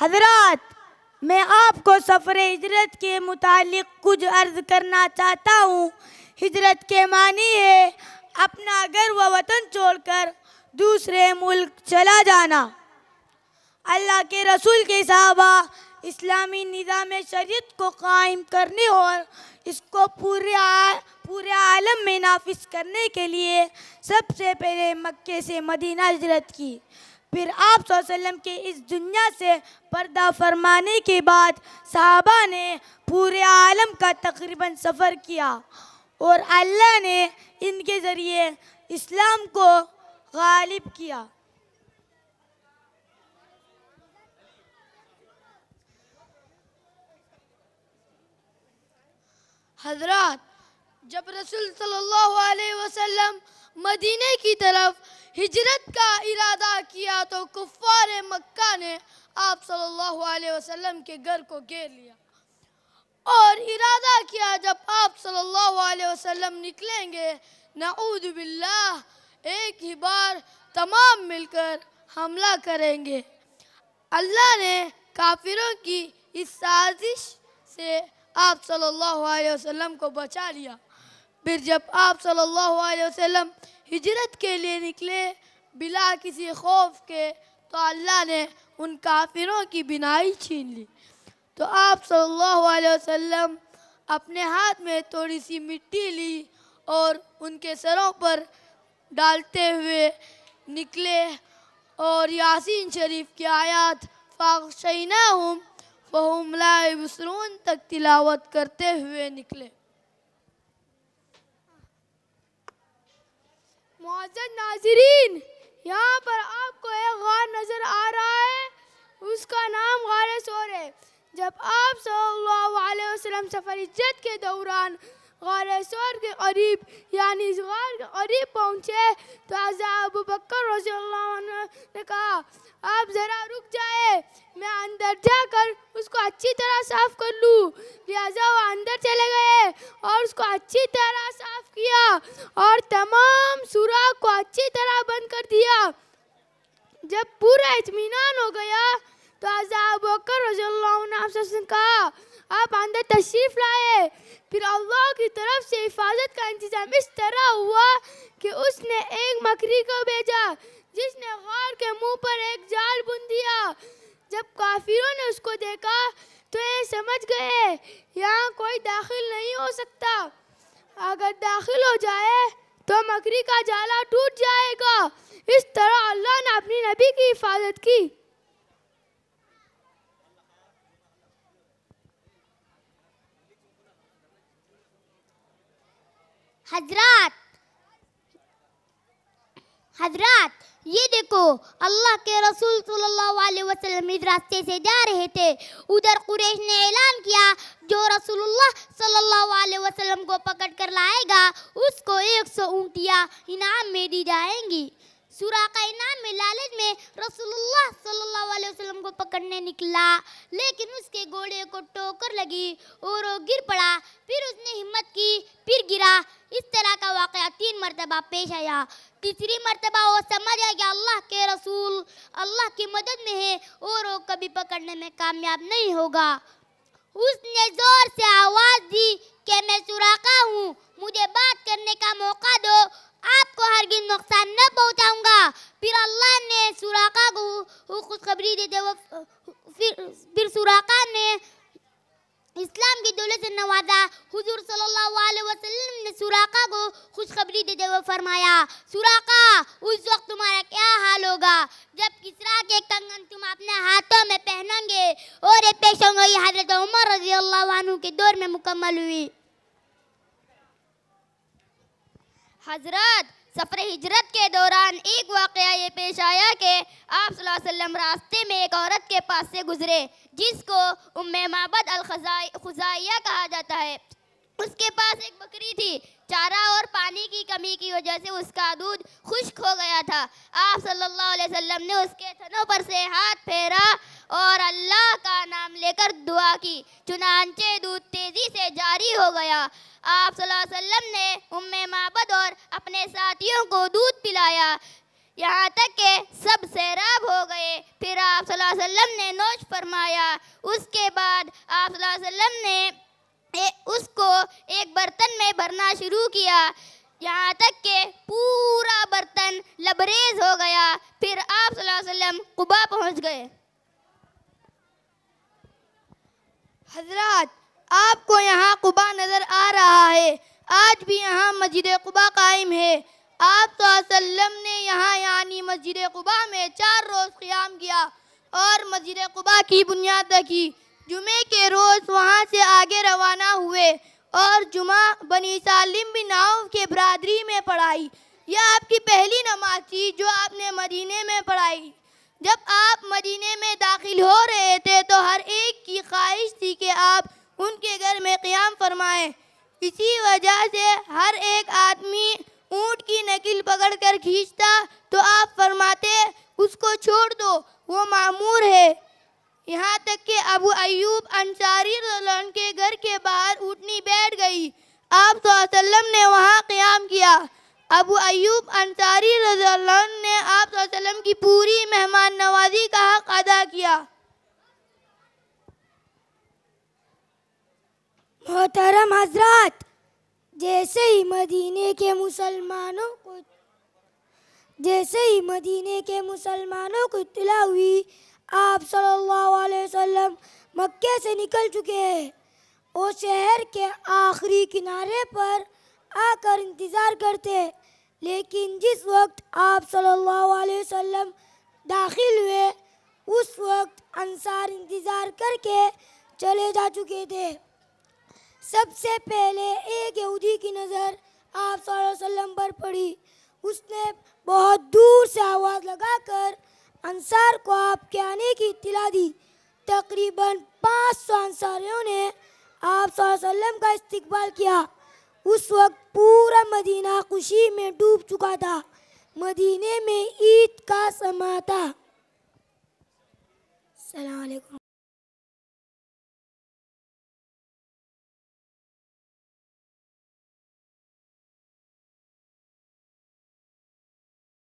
हजरत मैं आपको सफ़र हिजरत के मुतालिक कुछ अर्ज़ करना चाहता हूँ हिजरत के मानी है अपना घर व वतन छोड़कर दूसरे मुल्क चला जाना अल्लाह के रसूल के सहाबा इस्लामी निज़ाम शरीत को कायम करने और इसको पूरे आ, पूरे आलम में नाफिज करने के लिए सबसे पहले मक्के से मदीना हजरत की फिर आप वसल्लम के इस दुनिया से पर्दा फरमाने के बाद साहबा ने पूरे आलम का तकरीबन सफ़र किया और अल्लाह ने इनके ज़रिए इस्लाम को गालिब किया हजरत जब रसूल सल्लल्लाहु अलैहि वसल्लम मदीने की तरफ हिजरत का इरादा किया तो कुफ्फार मक्का ने आप सल्लल्लाहु अलैहि वसल्लम के घर को घेर लिया और इरादा किया जब आप सल्लल्लाहु अलैहि वसल्लम निकलेंगे नऊद बिल्ला एक ही बार तमाम मिलकर हमला करेंगे अल्लाह ने काफिरों की इस साजिश से आप सल्लल्लाहु अलैहि वसल्लम को बचा लिया फिर जब आप सल्लल्लाहु अलैहि वसल्लम हिजरत के लिए निकले बिला किसी खौफ के तो अल्लाह ने उन काफिरों की बिनाई छीन ली तो आप सल्लल्लाहु अलैहि वसल्लम अपने हाथ में थोड़ी सी मिट्टी ली और उनके सरों पर डालते हुए निकले और यासीन शरीफ की आयत फ़ाकशना हम फ़हम तक तिलावत करते हुए निकले नाजन नाजरीन यहाँ पर आपको एक गार नज़र आ रहा है उसका नाम गार शोर है जब आप सल्लल्लाहु अलैहि वसल्लम सफ़र इज्जत के दौरान गौरेश्वर के करीब यानी जगार के करीब पहुँचे तो अबू बकर ने कहा आप ज़रा रुक जाए मैं अंदर जाकर उसको अच्छी तरह साफ़ कर लूँ लिहाजा वो अंदर चले गए और उसको अच्छी तरह साफ़ किया और तमाम सुराख को अच्छी तरह बंद कर दिया जब पूरा इतमान हो गया तो अजाब बकर रजल्ला ने कहा आप अंदर तशरीफ़ लाए फिर अल्लाह की तरफ से हिफाजत का इंतजाम इस तरह हुआ कि उसने एक मकरी को भेजा जिसने गौर के मुंह पर एक जाल बुन दिया जब काफिरों ने उसको देखा तो ये समझ गए यहाँ कोई दाखिल नहीं हो सकता अगर दाखिल हो जाए तो मकरी का जाला टूट जाएगा इस तरह अल्लाह ने अपनी नबी की हिफाजत की हजरत हजरत ये देखो अल्लाह के रसूल सल्लल्लाहु अलैहि वसल्लम इस रास्ते से जा रहे थे उधर कुरैश ने ऐलान किया जो रसूलुल्लाह सल्लल्लाहु अलैहि वसल्लम को पकड़ कर लाएगा उसको एक सौ ऊँटियाँ इनाम में दी जाएंगी सुरा का इनाम में लालच में रसूलुल्लाह सल्लल्लाहु करने निकला लेकिन उसके घोड़े को टोकर लगी और वो गिर पड़ा फिर उसने हिम्मत की फिर गिरा इस तरह का वाक़ तीन मरतबा पेश आया तीसरी मरतबा वो समझ गया कि अल्लाह के रसूल अल्लाह की मदद में है और वो कभी पकड़ने में कामयाब नहीं होगा उसने ज़ोर से आवाज़ दी कि मैं सुराखा हूँ मुझे बात करने का मौका दो आपको हर गिन नुकसान न पहुँचाऊँगा फिर अल्लाह ने सुराखा वो खुशखबरी देते वो फिर फिर सुराका ने इस्लाम की दौलत से नवाजा हुजूर सल्लल्लाहु अलैहि वसल्लम ने सुराका को खुशखबरी देते हुए फरमाया सुराका उस वक्त तुम्हारा क्या हाल होगा जब किसरा के कंगन तुम अपने हाथों में पहनेंगे और ये पेशोंगोई हजरत उमर रजी अल्लाह के दौर में मुकम्मल हुई हजरत सफ़र हिजरत के दौरान एक वाक़ ये पेश आया कि आप वसल्लम रास्ते में एक औरत के पास से गुजरे जिसको उम माबद अलखजाइया कहा जाता है उसके पास एक बकरी थी चारा और पानी की कमी की वजह से उसका दूध खुश्क हो गया था आप सल्लल्लाहु अलैहि वसल्लम ने उसके थनों पर से हाथ फेरा और अल्लाह का नाम लेकर दुआ की चुनानचे दूध तेज़ी से जारी हो गया आप सल्लल्लाहु अलैहि वसल्लम ने उम्मे अपने साथियों को दूध पिलाया यहाँ तक के सब सैराब हो गए फिर आप वसल्लम ने नोश फरमाया उसके बाद आप वसल्लम ने उसको एक बर्तन में भरना शुरू किया यहाँ तक के पूरा बर्तन लबरेज हो गया फिर आप वसल्लम कुबा पहुँच गए हजरत आपको यहाँ कुबा नज़र आ रहा आज भी यहाँ मस्जिद कुबा कायम है आप वसल्लम तो ने यहाँ यानी मस्जिद कुबा में चार रोज़ क़्याम किया और मस्जिद कुबा की बुनियाद रखी जुमे के रोज़ वहाँ से आगे रवाना हुए और जुमा बनी सालिम बिन नाव के बरदरी में पढ़ाई यह आपकी पहली नमाज थी जो आपने मदीने में पढ़ाई जब आप मदीने में दाखिल हो रहे थे तो हर एक की ख्वाहिश थी कि आप उनके घर में क़्याम फरमाएं इसी वजह से हर एक आदमी ऊंट की पकड़ कर खींचता तो आप फरमाते उसको छोड़ दो वो मामूर है यहाँ तक कि अबू अयूब अंसारी के घर के बाहर उठनी बैठ गई आप वसल्लम ने वहाँ क़्याम किया अबू अयूब अंसारी ने आप वसल्लम की पूरी मेहमान नवाजी का हक अदा किया मोहतरम हजरत जैसे ही मदीने के मुसलमानों को जैसे ही मदीने के मुसलमानों को इतला हुई आप सल्लल्लाहु अलैहि वसल्लम मक्के से निकल चुके हैं और शहर के आखिरी किनारे पर आकर इंतज़ार करते हैं लेकिन जिस वक्त आप सल्लल्लाहु अलैहि वसल्लम दाखिल हुए उस वक्त अंसार इंतज़ार करके चले जा चुके थे सबसे पहले एक यहूदी की नज़र आप वसल्लम पर पड़ी उसने बहुत दूर से आवाज़ लगाकर अंसार को आपके आने की इतला दी तकरीबन 500 अंसारियों ने आप वसल्लम का इस्तबाल किया उस वक्त पूरा मदीना खुशी में डूब चुका था मदीने में ईद का समा था सलाम